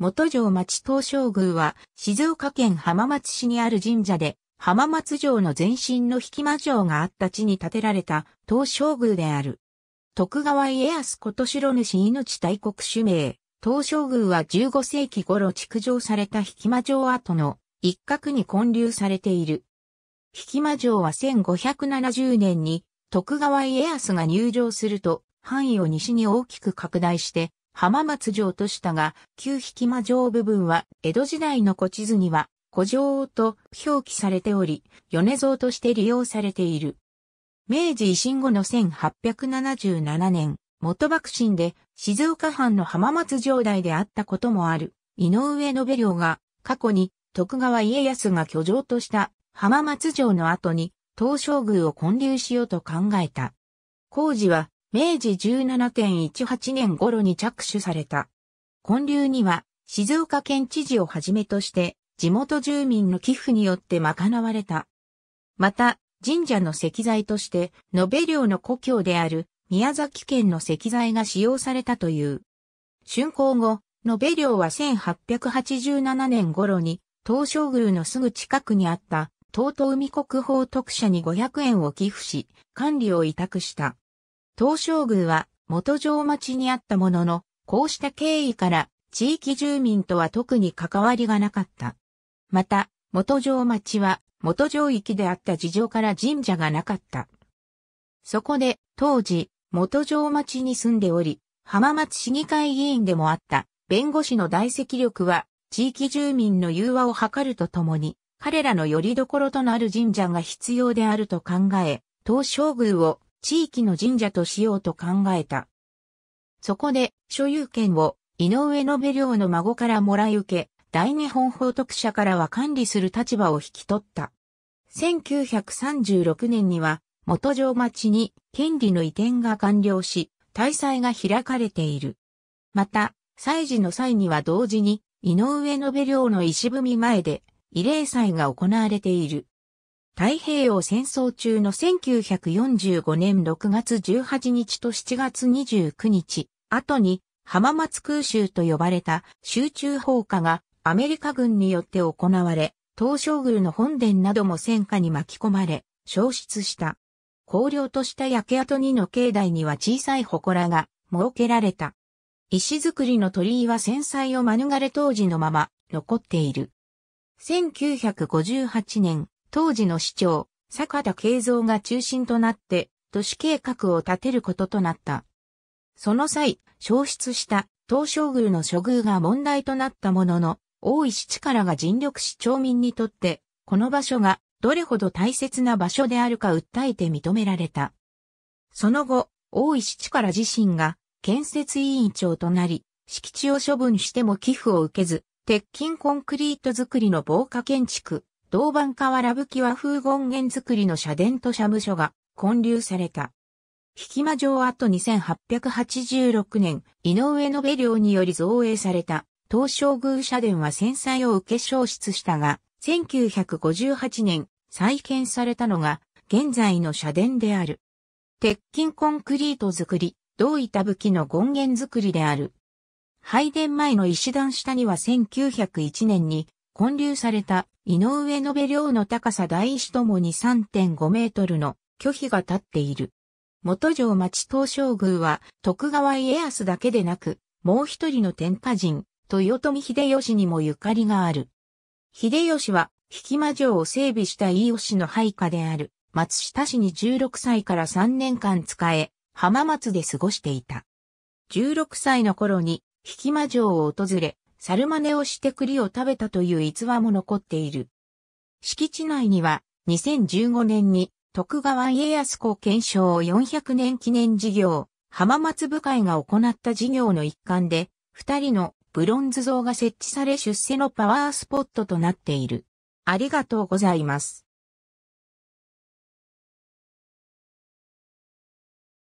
元城町東照宮は静岡県浜松市にある神社で浜松城の前身の引間城があった地に建てられた東照宮である。徳川家康こと城主命大国主名。東照宮は15世紀頃築城された引間城跡の一角に建立されている。引間城は1570年に徳川家康が入城すると範囲を西に大きく拡大して浜松城としたが、旧引間城部分は江戸時代の古地図には古城と表記されており、米蔵として利用されている。明治維新後の1877年、元幕臣で静岡藩の浜松城代であったこともある井上延良が過去に徳川家康が居城とした浜松城の後に東照宮を建立しようと考えた。工事は明治17.18年頃に着手された。建立には、静岡県知事をはじめとして、地元住民の寄付によって賄われた。また、神社の石材として、延べ領の故郷である宮崎県の石材が使用されたという。竣工後、延べ領は1887年頃に、東照宮のすぐ近くにあった、東東海国宝特社に500円を寄付し、管理を委託した。東照宮は元城町にあったものの、こうした経緯から地域住民とは特に関わりがなかった。また、元城町は元城域であった事情から神社がなかった。そこで、当時、元城町に住んでおり、浜松市議会議員でもあった弁護士の大責力は地域住民の融和を図るとともに、彼らの拠り所となる神社が必要であると考え、東照宮を地域の神社としようと考えた。そこで、所有権を井上延良の孫からもらい受け、大日本法徳社からは管理する立場を引き取った。1936年には、元城町に権利の移転が完了し、大祭が開かれている。また、祭事の際には同時に、井上延良の石踏み前で、慰霊祭が行われている。太平洋戦争中の1945年6月18日と7月29日、後に浜松空襲と呼ばれた集中放火がアメリカ軍によって行われ、東照宮の本殿なども戦火に巻き込まれ、消失した。荒涼とした焼け跡にの境内には小さい祠が設けられた。石造りの鳥居は戦災を免れ当時のまま残っている。1958年、当時の市長、坂田慶三が中心となって、都市計画を立てることとなった。その際、消失した東照宮の処遇が問題となったものの、大石力が尽力し町民にとって、この場所がどれほど大切な場所であるか訴えて認められた。その後、大石力自身が建設委員長となり、敷地を処分しても寄付を受けず、鉄筋コンクリート造りの防火建築、銅板瓦葺き和風権現作りの社殿と社務所が建立された。引間城跡2886年、井上延良により造営された、東照宮社殿は戦災を受け消失したが、1958年、再建されたのが、現在の社殿である。鉄筋コンクリート作り、銅板吹きの権現作りである。拝殿前の石段下には1901年に建立された井上延量の高さ第一ともに3.5メートルの拒否が立っている。元城町東照宮は徳川家康だけでなく、もう一人の天下人、豊臣秀吉にもゆかりがある。秀吉は、引間城を整備した飯吉の配下である、松下市に16歳から3年間使え、浜松で過ごしていた。16歳の頃に、引間城を訪れ、猿真似をして栗を食べたという逸話も残っている。敷地内には、2015年に徳川家康公検証400年記念事業、浜松部会が行った事業の一環で、二人のブロンズ像が設置され出世のパワースポットとなっている。ありがとうございます。